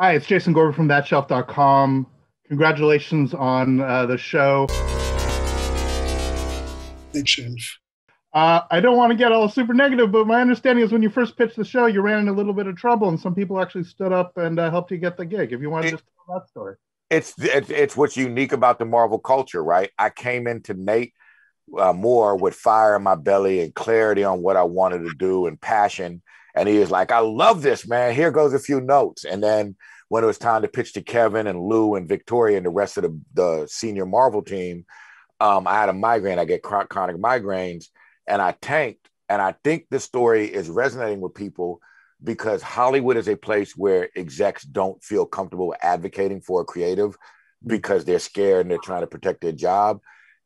Hi, it's Jason Gorber from thatshelf.com. Congratulations on uh, the show. Thanks, Shanif. Uh, I don't want to get all super negative, but my understanding is when you first pitched the show, you ran into a little bit of trouble, and some people actually stood up and uh, helped you get the gig. If you want to just tell that story, it's, it's it's what's unique about the Marvel culture, right? I came into Nate uh, Moore with fire in my belly and clarity on what I wanted to do and passion, and he was like, I love this, man. Here goes a few notes. And then when it was time to pitch to Kevin and Lou and Victoria and the rest of the, the senior Marvel team, um, I had a migraine. I get chronic migraines and I tanked. And I think this story is resonating with people because Hollywood is a place where execs don't feel comfortable advocating for a creative because they're scared and they're trying to protect their job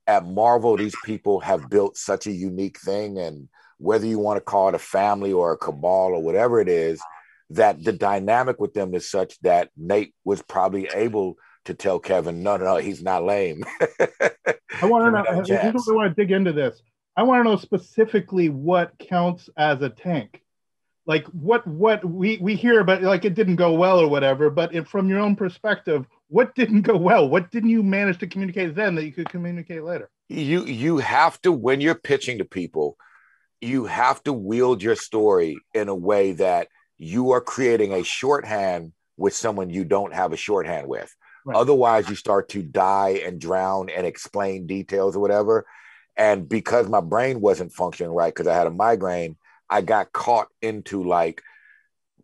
at Marvel, these people have built such a unique thing. And whether you want to call it a family or a cabal or whatever it is, that the dynamic with them is such that Nate was probably able to tell Kevin, no, no, no he's not lame. I want to know, I really want to dig into this. I want to know specifically what counts as a tank. Like what what we we hear about like it didn't go well or whatever, but from your own perspective, what didn't go well? What didn't you manage to communicate then that you could communicate later? You you have to when you're pitching to people, you have to wield your story in a way that you are creating a shorthand with someone you don't have a shorthand with. Right. Otherwise, you start to die and drown and explain details or whatever. And because my brain wasn't functioning right because I had a migraine, I got caught into like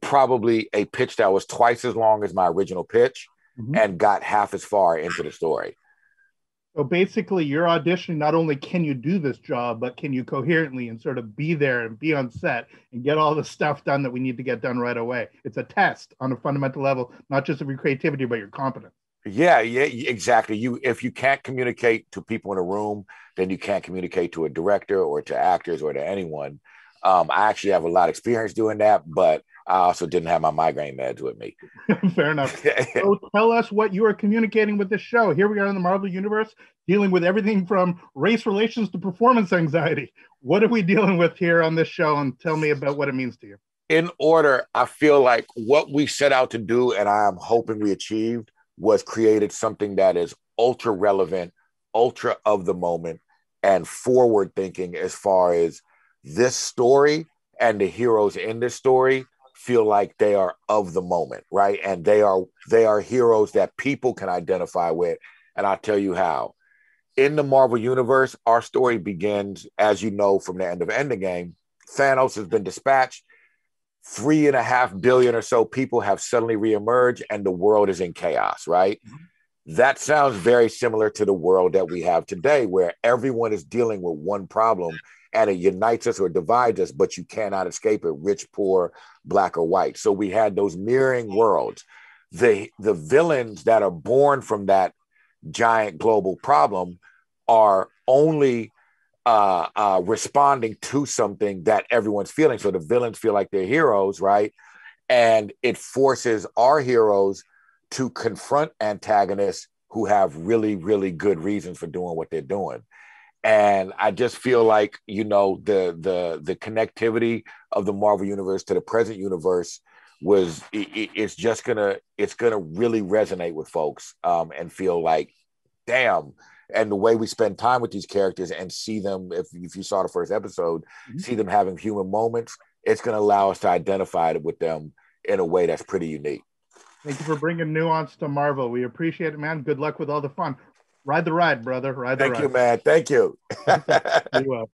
probably a pitch that was twice as long as my original pitch mm-hmm. and got half as far into the story. So basically, you're auditioning. Not only can you do this job, but can you coherently and sort of be there and be on set and get all the stuff done that we need to get done right away. It's a test on a fundamental level, not just of your creativity, but your competence. Yeah, yeah, exactly. You if you can't communicate to people in a room, then you can't communicate to a director or to actors or to anyone. Um, I actually have a lot of experience doing that, but I also didn't have my migraine meds with me. Fair enough. so tell us what you are communicating with this show. Here we are in the Marvel Universe dealing with everything from race relations to performance anxiety. What are we dealing with here on this show? And tell me about what it means to you. In order, I feel like what we set out to do, and I'm hoping we achieved, was created something that is ultra relevant, ultra of the moment, and forward thinking as far as this story and the heroes in this story feel like they are of the moment, right? And they are they are heroes that people can identify with. And I'll tell you how. In the Marvel universe, our story begins, as you know, from the end of Endgame. Thanos has been dispatched. Three and a half billion or so people have suddenly reemerged, and the world is in chaos, right? Mm-hmm that sounds very similar to the world that we have today, where everyone is dealing with one problem and it unites us or divides us, but you cannot escape it rich, poor, black, or white. So we had those mirroring worlds. The, the villains that are born from that giant global problem are only uh, uh, responding to something that everyone's feeling. So the villains feel like they're heroes, right? And it forces our heroes to confront antagonists who have really, really good reasons for doing what they're doing. And I just feel like, you know, the the the connectivity of the Marvel universe to the present universe was it, it's just gonna it's gonna really resonate with folks um, and feel like, damn, and the way we spend time with these characters and see them if, if you saw the first episode mm-hmm. see them having human moments it's going to allow us to identify with them in a way that's pretty unique Thank you for bringing nuance to Marvel. We appreciate it, man. Good luck with all the fun. Ride the ride, brother. Ride the Thank ride. Thank you, man. Thank you. you will.